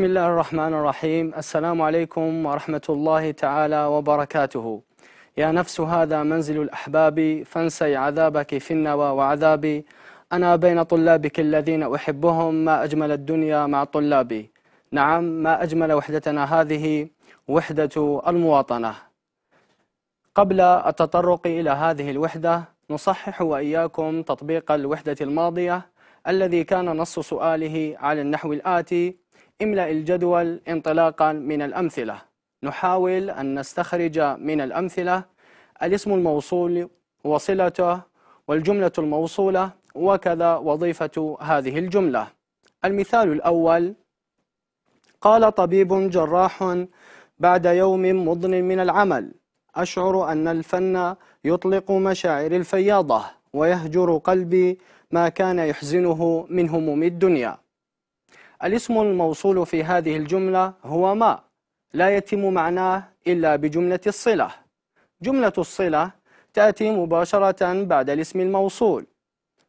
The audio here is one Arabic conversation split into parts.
بسم الله الرحمن الرحيم السلام عليكم ورحمة الله تعالى وبركاته يا نفس هذا منزل الأحباب فانسي عذابك في النوى وعذابي أنا بين طلابك الذين أحبهم ما أجمل الدنيا مع طلابي نعم ما أجمل وحدتنا هذه وحدة المواطنة قبل التطرق إلى هذه الوحدة نصحح وإياكم تطبيق الوحدة الماضية الذي كان نص سؤاله على النحو الآتي املأ الجدول انطلاقا من الأمثلة نحاول أن نستخرج من الأمثلة الاسم الموصول وصلته والجملة الموصولة وكذا وظيفة هذه الجملة المثال الأول قال طبيب جراح بعد يوم مضن من العمل أشعر أن الفن يطلق مشاعر الفياضة ويهجر قلبي ما كان يحزنه من هموم الدنيا الاسم الموصول في هذه الجملة هو ما لا يتم معناه إلا بجملة الصلة جملة الصلة تأتي مباشرة بعد الاسم الموصول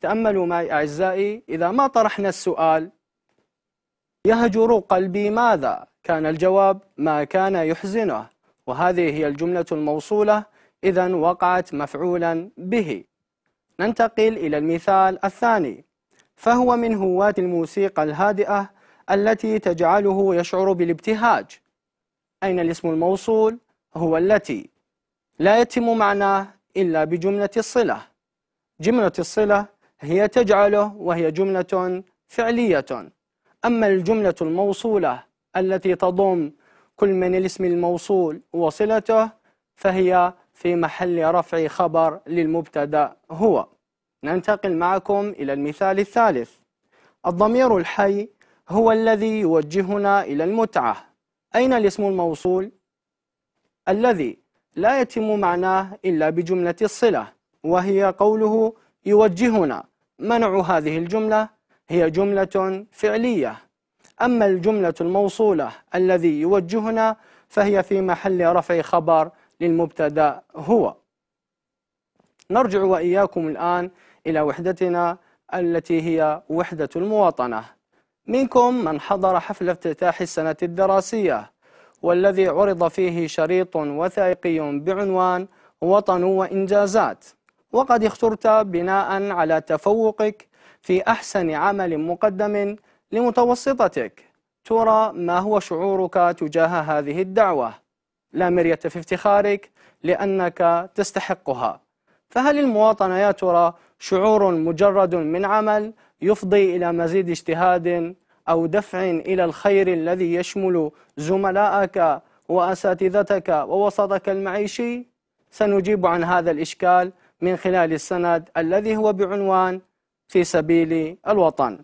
تأملوا معي أعزائي إذا ما طرحنا السؤال يهجر قلبي ماذا؟ كان الجواب ما كان يحزنه وهذه هي الجملة الموصولة إذا وقعت مفعولا به ننتقل إلى المثال الثاني فهو من هواة الموسيقى الهادئة التي تجعله يشعر بالابتهاج أين الاسم الموصول هو التي لا يتم معناه إلا بجملة الصلة جملة الصلة هي تجعله وهي جملة فعلية أما الجملة الموصولة التي تضم كل من الاسم الموصول وصلته فهي في محل رفع خبر للمبتدأ هو ننتقل معكم إلى المثال الثالث الضمير الحي هو الذي يوجهنا إلى المتعة أين الاسم الموصول؟ الذي لا يتم معناه إلا بجملة الصلة وهي قوله يوجهنا منع هذه الجملة هي جملة فعلية أما الجملة الموصولة الذي يوجهنا فهي في محل رفع خبر للمبتدأ هو نرجع وإياكم الآن إلى وحدتنا التي هي وحدة المواطنة منكم من حضر حفل افتتاح السنة الدراسية والذي عرض فيه شريط وثائقي بعنوان وطن وإنجازات وقد اخترت بناء على تفوقك في أحسن عمل مقدم لمتوسطتك ترى ما هو شعورك تجاه هذه الدعوة لا مرية في افتخارك لأنك تستحقها فهل المواطنة يا ترى شعور مجرد من عمل يفضي إلى مزيد اجتهاد أو دفع إلى الخير الذي يشمل زملائك وأساتذتك ووسطك المعيشي؟ سنجيب عن هذا الإشكال من خلال السند الذي هو بعنوان في سبيل الوطن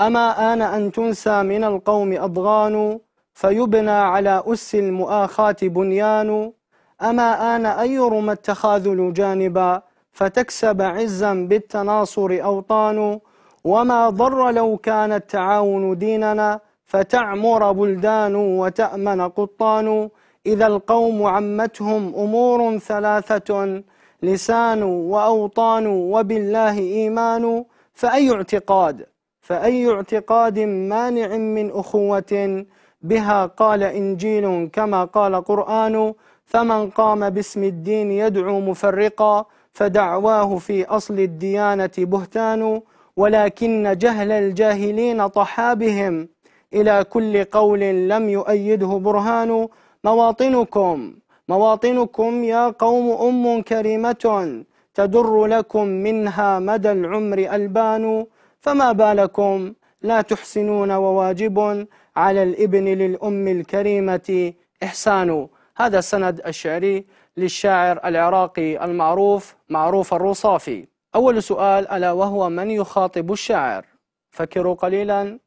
أما آن أن تنسى من القوم أضغان فيبنى على أس المؤاخاة بنيان أما آن يرمى التخاذل جانبا فتكسب عزا بالتناصر أوطان وما ضر لو كان التعاون ديننا فتعمر بلدان وتأمن قطان إذا القوم عمتهم أمور ثلاثة لسان وأوطان وبالله إيمان فأي اعتقاد فأي اعتقاد مانع من أخوة بها قال إنجيل كما قال قرآن فمن قام باسم الدين يدعو مفرقا فدعواه في أصل الديانة بهتان ولكن جهل الجاهلين طحا بهم إلى كل قول لم يؤيده برهان مواطنكم مواطنكم يا قوم أم كريمة تدر لكم منها مدى العمر ألبان فما بالكم لا تحسنون وواجب على الابن للأم الكريمة إحسان هذا السند الشعري للشاعر العراقي المعروف معروف الرصافي أول سؤال ألا وهو من يخاطب الشاعر فكروا قليلا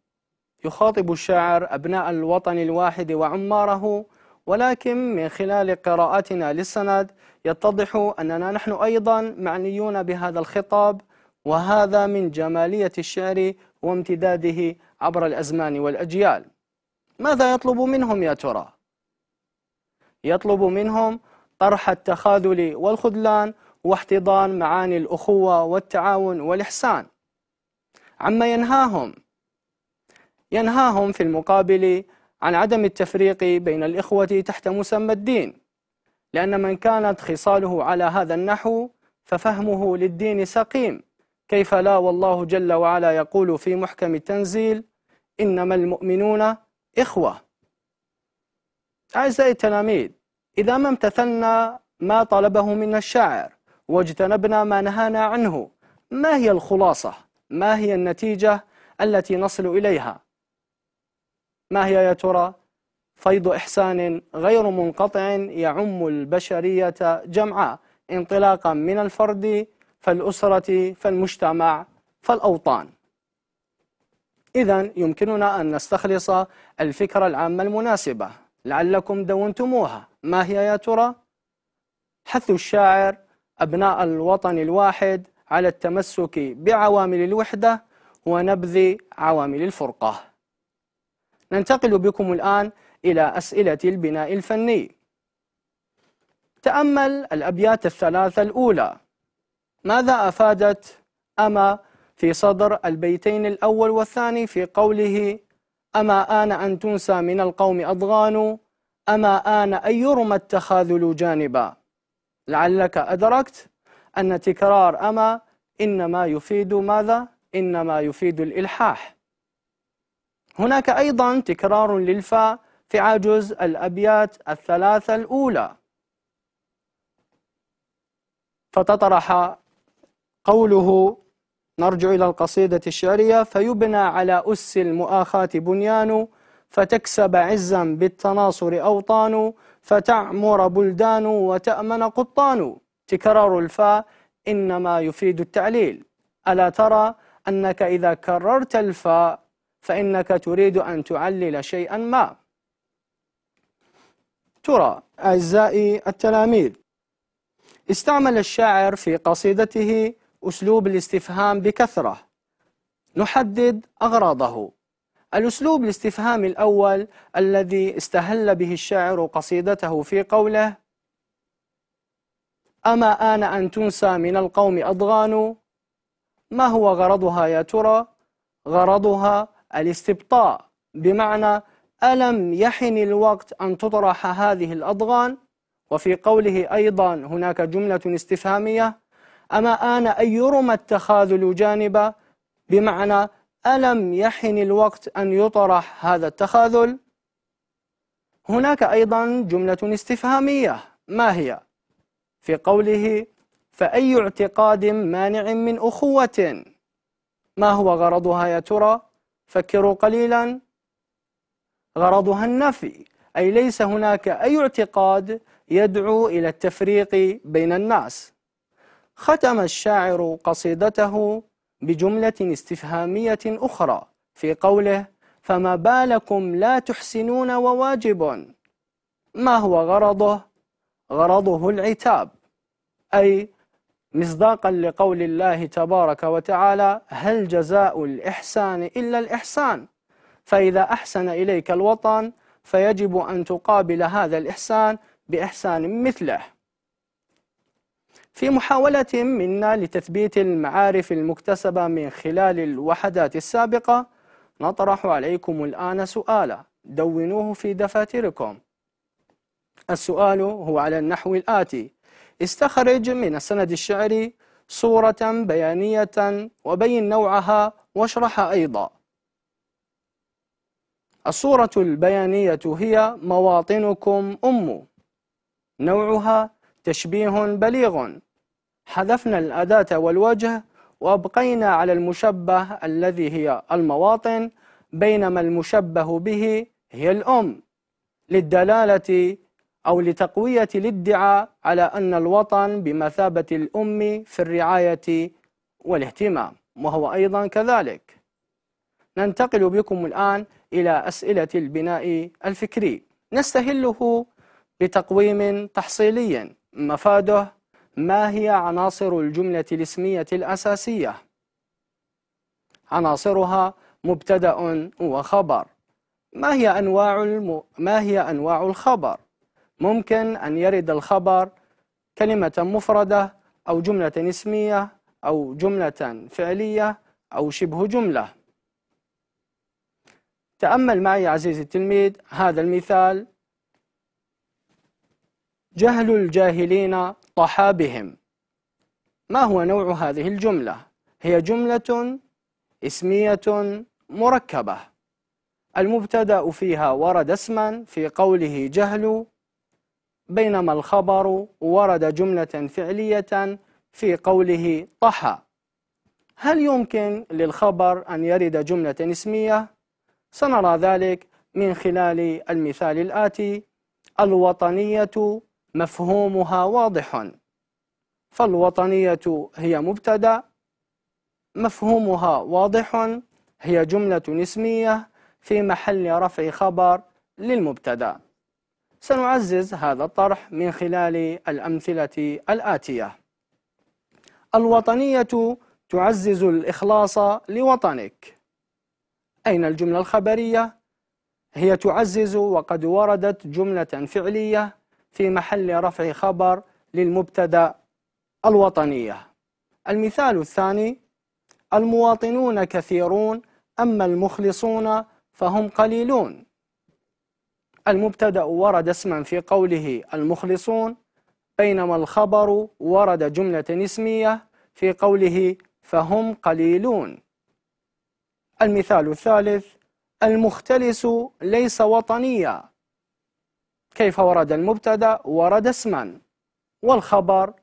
يخاطب الشاعر أبناء الوطن الواحد وعماره ولكن من خلال قراءتنا للسند يتضح أننا نحن أيضا معنيون بهذا الخطاب وهذا من جمالية الشعر وامتداده عبر الأزمان والأجيال ماذا يطلب منهم يا ترى؟ يطلب منهم طرح التخاذل والخذلان واحتضان معاني الأخوة والتعاون والإحسان عما ينهاهم ينهاهم في المقابل عن عدم التفريق بين الإخوة تحت مسمى الدين لأن من كانت خصاله على هذا النحو ففهمه للدين سقيم كيف لا والله جل وعلا يقول في محكم التنزيل إنما المؤمنون إخوة أعزائي التلاميذ إذا ما امتثلنا ما طلبه منا الشاعر واجتنبنا ما نهانا عنه ما هي الخلاصة؟ ما هي النتيجة التي نصل إليها؟ ما هي يا ترى؟ فيض إحسان غير منقطع يعم البشرية جمعاء انطلاقا من الفرد فالأسرة فالمجتمع فالأوطان إذا يمكننا أن نستخلص الفكرة العامة المناسبة لعلكم دونتموها ما هي يا ترى؟ حث الشاعر أبناء الوطن الواحد على التمسك بعوامل الوحدة ونبذ عوامل الفرقة ننتقل بكم الآن إلى أسئلة البناء الفني تأمل الأبيات الثلاثة الأولى ماذا أفادت أما في صدر البيتين الأول والثاني في قوله أما آن أن تنسى من القوم أضغان أما آن أن يرمى التخاذل جانبا لعلك أدركت أن تكرار أما إنما يفيد ماذا؟ إنما يفيد الإلحاح هناك أيضا تكرار للفاء في عجز الأبيات الثلاثة الأولى فتطرح قوله نرجع إلى القصيدة الشعرية فيبنى على أس المؤاخاة بنيان فتكسب عزا بالتناصر أوطان فتعمر بلدان وتأمن قطان تكرار الفاء إنما يفيد التعليل ألا ترى أنك إذا كررت الفاء فإنك تريد أن تعلل شيئا ما ترى أعزائي التلاميذ استعمل الشاعر في قصيدته أسلوب الاستفهام بكثرة نحدد أغراضه الأسلوب الاستفهام الأول الذي استهل به الشاعر قصيدته في قوله أما آن أن تنسى من القوم أضغان ما هو غرضها يا ترى؟ غرضها الاستبطاء بمعنى ألم يحن الوقت أن تطرح هذه الأضغان؟ وفي قوله أيضا هناك جملة استفهامية أما آن أن يرمى التخاذل جانبا بمعنى ألم يحن الوقت أن يطرح هذا التخاذل؟ هناك أيضا جملة استفهامية ما هي؟ في قوله فأي اعتقاد مانع من أخوة ما هو غرضها يا ترى؟ فكروا قليلا غرضها النفي أي ليس هناك أي اعتقاد يدعو إلى التفريق بين الناس ختم الشاعر قصيدته بجملة استفهامية أخرى في قوله فما بالكم لا تحسنون وواجب ما هو غرضه؟ غرضه العتاب أي مصداقا لقول الله تبارك وتعالى هل جزاء الإحسان إلا الإحسان فإذا أحسن إليك الوطن فيجب أن تقابل هذا الإحسان بإحسان مثله في محاولة منا لتثبيت المعارف المكتسبة من خلال الوحدات السابقة نطرح عليكم الآن سؤالا دونوه في دفاتركم السؤال هو على النحو الآتي استخرج من السند الشعري صورة بيانية وبين نوعها واشرح أيضا الصورة البيانية هي مواطنكم أم نوعها تشبيه بليغ حذفنا الأداة والوجه وأبقينا على المشبه الذي هي المواطن بينما المشبه به هي الأم للدلالة أو لتقوية الادعاء على أن الوطن بمثابة الأم في الرعاية والاهتمام وهو أيضا كذلك ننتقل بكم الآن إلى أسئلة البناء الفكري نستهله بتقويم تحصيلي مفاده ما هي عناصر الجملة الاسمية الأساسية؟ عناصرها مبتدأ وخبر ما هي أنواع الم... ما هي أنواع الخبر؟ ممكن أن يرد الخبر كلمة مفردة أو جملة اسمية أو جملة فعلية أو شبه جملة تأمل معي عزيزي التلميذ هذا المثال جهل الجاهلين طحى بهم ما هو نوع هذه الجملة؟ هي جملة اسمية مركبة المبتدأ فيها ورد اسما في قوله جهل بينما الخبر ورد جملة فعلية في قوله طحى هل يمكن للخبر أن يرد جملة اسمية؟ سنرى ذلك من خلال المثال الآتي الوطنية مفهومها واضح فالوطنية هي مبتدأ مفهومها واضح هي جملة اسمية في محل رفع خبر للمبتدأ سنعزز هذا الطرح من خلال الأمثلة الآتية الوطنية تعزز الإخلاص لوطنك أين الجملة الخبرية؟ هي تعزز وقد وردت جملة فعلية في محل رفع خبر للمبتدأ الوطنية المثال الثاني المواطنون كثيرون أما المخلصون فهم قليلون المبتدأ ورد اسما في قوله المخلصون بينما الخبر ورد جملة اسمية في قوله فهم قليلون المثال الثالث المختلس ليس وطنيا كيف ورد المبتدا ورد اسما والخبر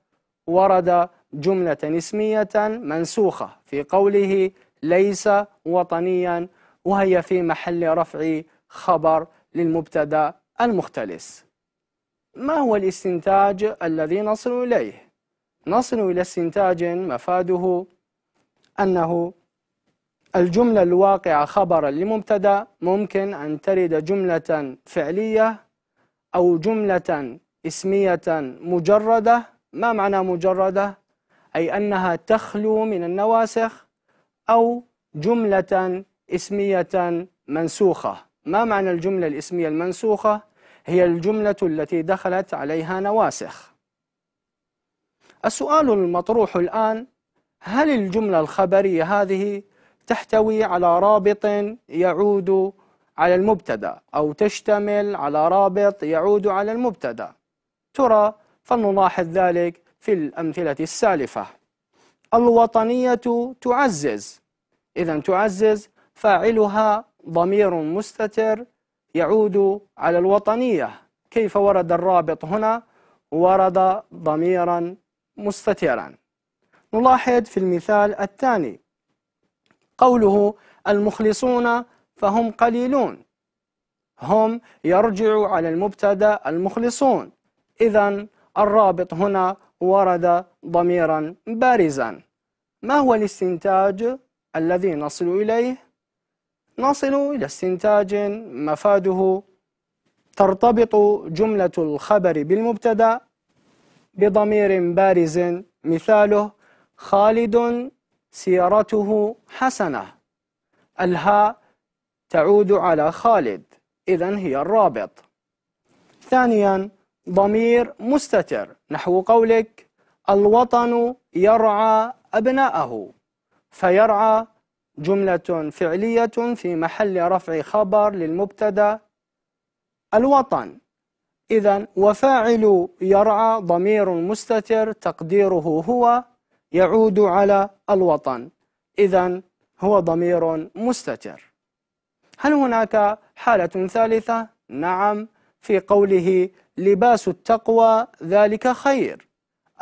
ورد جملة اسمية منسوخة في قوله ليس وطنيا وهي في محل رفع خبر للمبتدا المختلس ما هو الاستنتاج الذي نصل إليه؟ نصل إلى استنتاج مفاده أنه الجملة الواقعة خبرا لمبتدا ممكن أن ترد جملة فعلية أو جملة اسمية مجردة ما معنى مجردة؟ أي أنها تخلو من النواسخ أو جملة اسمية منسوخة ما معنى الجملة الاسمية المنسوخة؟ هي الجملة التي دخلت عليها نواسخ السؤال المطروح الآن هل الجملة الخبرية هذه تحتوي على رابط يعود على المبتدا أو تشتمل على رابط يعود على المبتدا ترى فلنلاحظ ذلك في الأمثلة السالفة الوطنية تعزز إذا تعزز فاعلها ضمير مستتر يعود على الوطنية كيف ورد الرابط هنا ورد ضميرا مستترا نلاحظ في المثال الثاني قوله المخلصون فهم قليلون هم يرجع على المبتدا المخلصون إذا الرابط هنا ورد ضميرا بارزا ما هو الاستنتاج الذي نصل إليه؟ نصل إلى استنتاج مفاده ترتبط جملة الخبر بالمبتدأ بضمير بارز مثاله خالد سيرته حسنة الهاء تعود على خالد إذا هي الرابط ثانيا ضمير مستتر نحو قولك الوطن يرعى أبناءه فيرعى جملة فعلية في محل رفع خبر للمبتدا الوطن إذا وفاعل يرعى ضمير مستتر تقديره هو يعود على الوطن إذا هو ضمير مستتر هل هناك حالة ثالثة؟ نعم في قوله لباس التقوى ذلك خير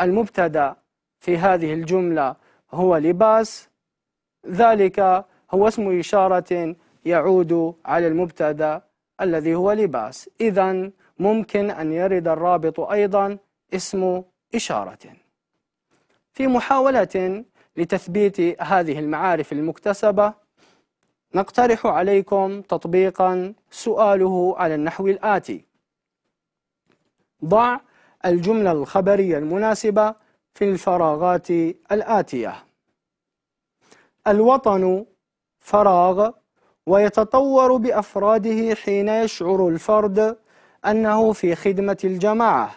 المبتدا في هذه الجملة هو لباس ذلك هو اسم إشارة يعود على المبتدا الذي هو لباس إذا ممكن أن يرد الرابط أيضا اسم إشارة في محاولة لتثبيت هذه المعارف المكتسبة نقترح عليكم تطبيقا سؤاله على النحو الآتي ضع الجملة الخبرية المناسبة في الفراغات الآتية الوطن فراغ ويتطور بأفراده حين يشعر الفرد أنه في خدمة الجماعة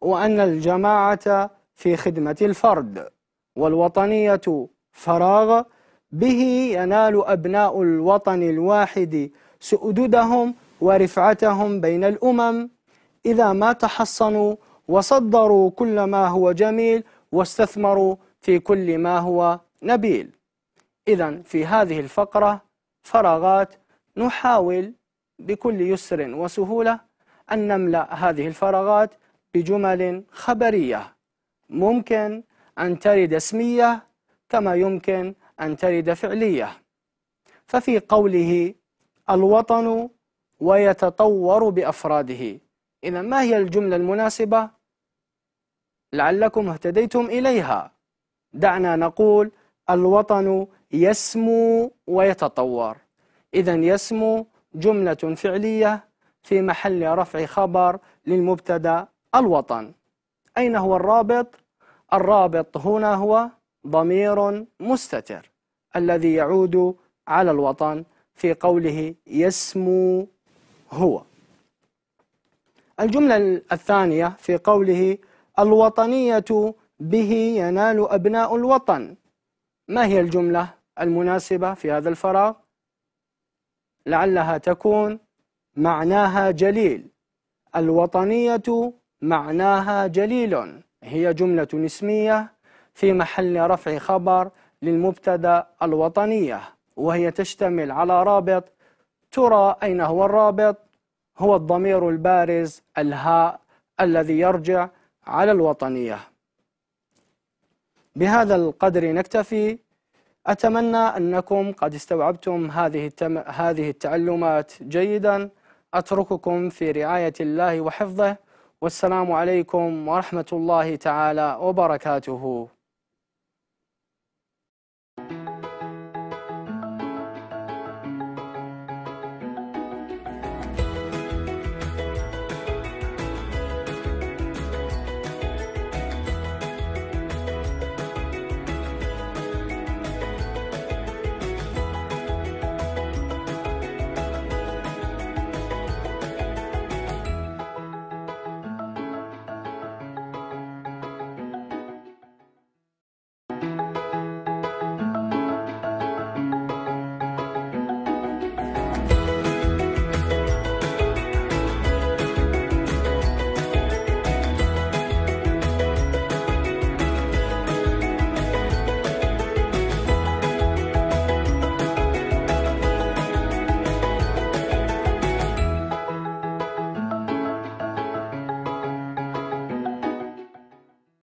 وأن الجماعة في خدمة الفرد والوطنية فراغ به ينال أبناء الوطن الواحد سؤددهم ورفعتهم بين الأمم إذا ما تحصنوا وصدروا كل ما هو جميل واستثمروا في كل ما هو نبيل إذا في هذه الفقرة فراغات نحاول بكل يسر وسهولة أن نملأ هذه الفراغات بجمل خبرية ممكن أن ترد اسمية كما يمكن أن ترد فعلية ففي قوله الوطن ويتطور بأفراده إذا ما هي الجملة المناسبة لعلكم اهتديتم إليها دعنا نقول الوطن يسمو ويتطور إذا يسمو جملة فعلية في محل رفع خبر للمبتدا الوطن أين هو الرابط؟ الرابط هنا هو ضمير مستتر الذي يعود على الوطن في قوله يسمو هو الجملة الثانية في قوله الوطنية به ينال أبناء الوطن ما هي الجملة المناسبة في هذا الفراغ؟ لعلها تكون معناها جليل الوطنية معناها جليل هي جملة اسمية في محل رفع خبر للمبتدا الوطنية وهي تشتمل على رابط ترى أين هو الرابط هو الضمير البارز الهاء الذي يرجع على الوطنية بهذا القدر نكتفي أتمنى أنكم قد استوعبتم هذه التم... هذه التعلمات جيدا أترككم في رعاية الله وحفظه والسلام عليكم ورحمة الله تعالى وبركاته